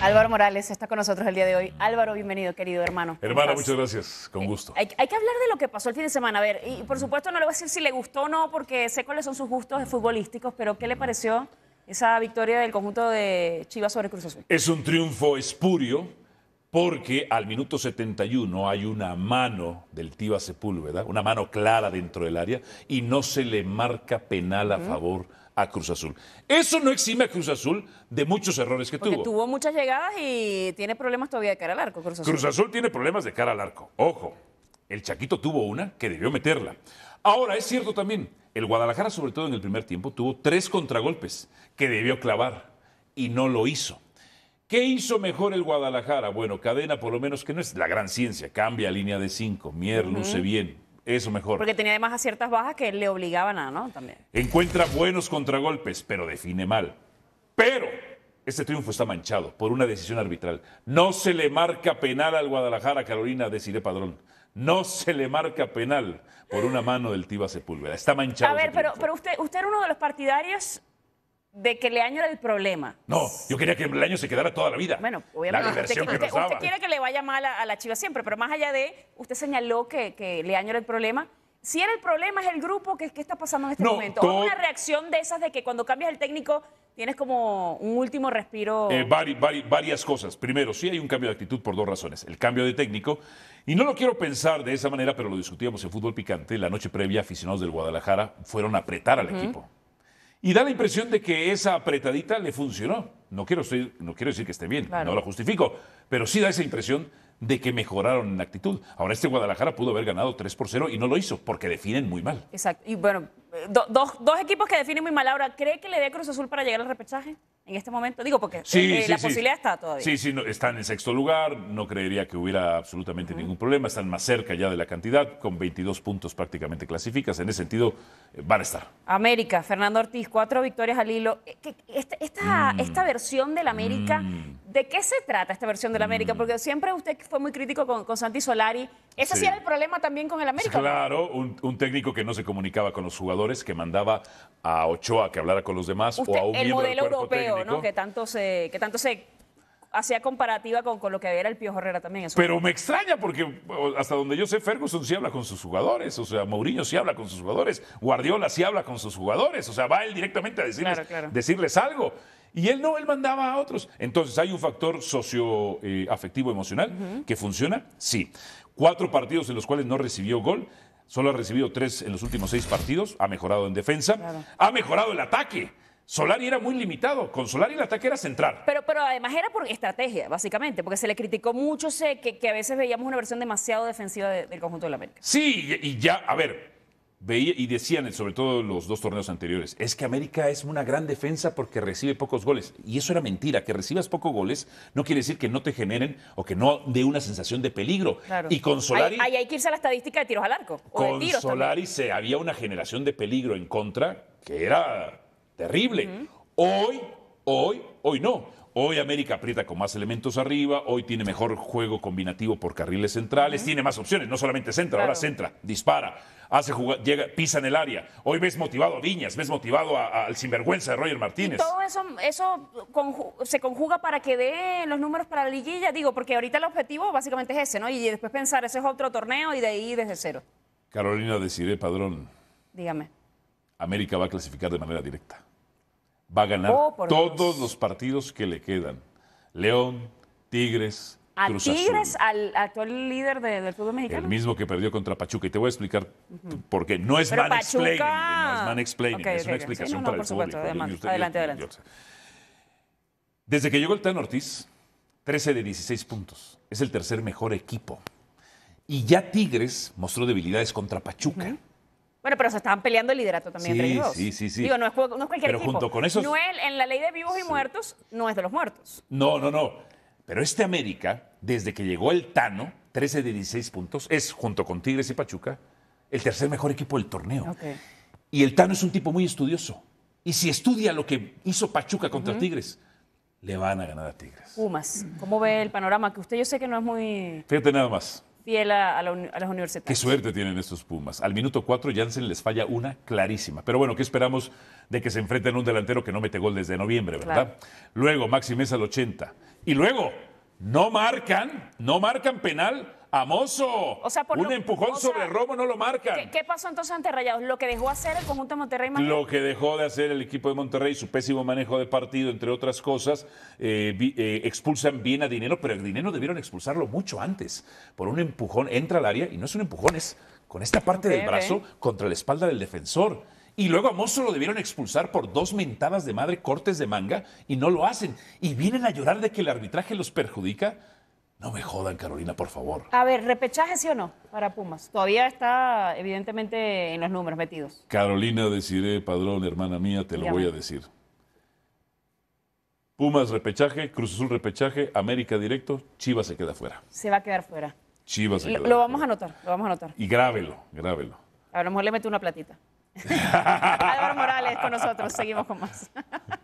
Álvaro Morales está con nosotros el día de hoy. Álvaro, bienvenido, querido hermano. Hermano, muchas gracias, con eh, gusto. Hay, que hablar de lo que pasó el fin de semana. A ver, y por supuesto no le voy a decir si le gustó o no, porque sé cuáles son sus gustos futbolísticos, pero ¿qué le pareció esa victoria del conjunto de Chivas sobre Cruz Azul? Es un triunfo espurio, porque al minuto 71 hay una mano del Tiva Sepúlveda, una mano clara dentro del área, y no se le marca penal a favor a Cruz Azul. Eso no exime a Cruz Azul de muchos errores que Porque tuvo. Tuvo muchas llegadas y tiene problemas todavía de cara al arco, Cruz Azul. tiene problemas de cara al arco. Ojo, el Chaquito tuvo una que debió meterla. Ahora, es cierto también, el Guadalajara, sobre todo en el primer tiempo, tuvo tres contragolpes que debió clavar y no lo hizo. ¿Qué hizo mejor el Guadalajara? Bueno, cadena por lo menos que no es la gran ciencia, cambia línea de cinco, Mier luce bien, eso mejor. Porque tenía además a ciertas bajas que le obligaban a, ¿no? También. Encuentra buenos contragolpes, pero define mal. Pero este triunfo está manchado por una decisión arbitral. No se le marca penal al Guadalajara, Carolina, de Padrón. No se le marca penal por una mano del Tiba Sepúlveda. Está manchado. A ver, pero, pero usted, usted era uno de los partidarios de que Leaño era el problema. No, yo quería que el año se quedara toda la vida. Bueno, obviamente. La usted, que usted, quiere que le vaya mal a, la Chiva siempre, pero más allá de, usted señaló que, que Leaño era el problema. Si era el problema, es el grupo que, que está pasando en este momento. una reacción de esas de que cuando cambias el técnico tienes como un último respiro. Eh, varias cosas. Primero, sí hay un cambio de actitud por dos razones. El cambio de técnico, y no lo quiero pensar de esa manera, pero lo discutíamos en Fútbol Picante. La noche previa, aficionados del Guadalajara fueron a apretar al equipo. Y da la impresión de que esa apretadita le funcionó. No quiero, no quiero decir que esté bien, no lo justifico, pero sí da esa impresión de que mejoraron en actitud. Ahora este Guadalajara pudo haber ganado 3 por 0 y no lo hizo porque definen muy mal. Exacto. Y bueno, eh, dos equipos que definen muy mal. Ahora, ¿cree que le dé Cruz Azul para llegar al repechaje? en este momento? Digo, porque eh, eh, la posibilidad está todavía. Sí, sí, están en sexto lugar, no creería que hubiera absolutamente ningún problema, están más cerca ya de la cantidad, con 22 puntos prácticamente clasificas, en ese sentido eh, van a estar. América, Fernando Ortiz, cuatro victorias al hilo. Este, esta, esta, mm. esta versión del América, mm. ¿de qué se trata esta versión del América? Mm. Porque siempre usted fue muy crítico con, con Santi Solari. ¿Ese sí. era el problema también con el América? Claro, un, técnico que no se comunicaba con los jugadores, que mandaba a Ochoa que hablara con los demás o a un el modelo europeo. Que tanto se, que tanto se hacía comparativa con, lo que era el Pío Herrera también. Pero me extraña porque hasta donde yo sé, Ferguson sí habla con sus jugadores, o sea, Mourinho sí habla con sus jugadores, Guardiola sí habla con sus jugadores, o sea, va él directamente a decirles, decirles algo. Y él no, él mandaba a otros. Entonces hay un factor socioafectivo afectivo eh, emocional que funciona, sí. Cuatro partidos en los cuales no recibió gol, solo ha recibido tres en los últimos seis partidos, ha mejorado en defensa, ha mejorado el ataque. Solari era muy limitado. Con Solari el ataque era central. Pero, pero además era por estrategia, básicamente, porque se le criticó mucho sé, que, a veces veíamos una versión demasiado defensiva del conjunto de la América. Sí, y, ya, a ver, veía y decían, sobre todo los dos torneos anteriores, es que América es una gran defensa porque recibe pocos goles. Y eso era mentira. Que recibas pocos goles no quiere decir que no te generen o que no dé una sensación de peligro. Y con Solari. Ahí hay, que irse a la estadística de tiros al arco. con Solari se, había una generación de peligro en contra que era terrible. Hoy, hoy, hoy no. Hoy América aprieta con más elementos arriba, hoy tiene mejor juego combinativo por carriles centrales, tiene más opciones, no solamente centra, ahora centra, dispara, hace llega, pisa en el área. Hoy ves motivado a Viñas, ves motivado al sinvergüenza de Roger Martínez. todo eso, se conjuga para que dé los números para la liguilla, digo, porque ahorita el objetivo básicamente es ese, ¿no? Y después pensar, ese es otro torneo y de ahí desde cero. Carolina Decide Padrón. Dígame. América va a clasificar de manera directa va a ganar oh, todos los partidos que le quedan. León, Tigres. ¿A Tigres, al actual líder del fútbol mexicano? El mismo que perdió contra Pachuca. Y te voy a explicar por qué. No es man eh, no es man explaining. es una explicación para el supuesto, adelante, adelante. desde que llegó el Tan Ortiz, 13 de 16 puntos. Es el tercer mejor equipo. Y ya Tigres mostró debilidades contra Pachuca. Bueno, pero se estaban peleando el liderato también entre ellos. Sí, sí, sí. Digo, no es, no pero junto con esos... en la ley de vivos y muertos, no es de los muertos. No, no, no. Pero este América, desde que llegó el Tano, 13 de 16 puntos, es, junto con Tigres y Pachuca, el tercer mejor equipo del torneo. Okay. Y el Tano es un tipo muy estudioso. Y si estudia lo que hizo Pachuca contra Tigres, le van a ganar a Tigres. Pumas, ¿cómo ve el panorama? Que usted yo sé que no es muy... Fíjate nada más fiel a, las universidades. Qué suerte tienen estos Pumas. Al minuto 4 Jansen les falla una clarísima. Pero bueno, ¿qué esperamos de que se enfrenten a un delantero que no mete gol desde noviembre, verdad? Luego Maxi al 80. Y luego no marcan, no marcan penal Amoso. un empujón sobre robo no lo marca. ¿qué, pasó entonces ante Rayados? ¿Lo que dejó hacer el conjunto de Monterrey? Marcos. Lo que dejó de hacer el equipo de Monterrey, su pésimo manejo de partido, entre otras cosas, eh, eh, expulsan bien a Dinero, pero el Dinero debieron expulsarlo mucho antes. Por un empujón entra al área y no es un empujón, es con esta parte del brazo contra la espalda del defensor. Y luego a lo debieron expulsar por dos mentadas de madre cortes de manga y no lo hacen. Y vienen a llorar de que el arbitraje los perjudica. No me jodan, Carolina, por favor. A ver, repechaje sí o no para Pumas. Todavía está evidentemente en los números metidos. Carolina Deciré, padrón, hermana mía, te lo voy a decir. Pumas repechaje, Cruz Azul repechaje, América directo, Chivas se queda fuera. Se va a quedar fuera. Chivas se queda Lo, lo vamos a anotar, lo vamos a anotar. Y grábelo, grábelo. A lo mejor le meto una platita. Álvaro Morales con nosotros, seguimos con más.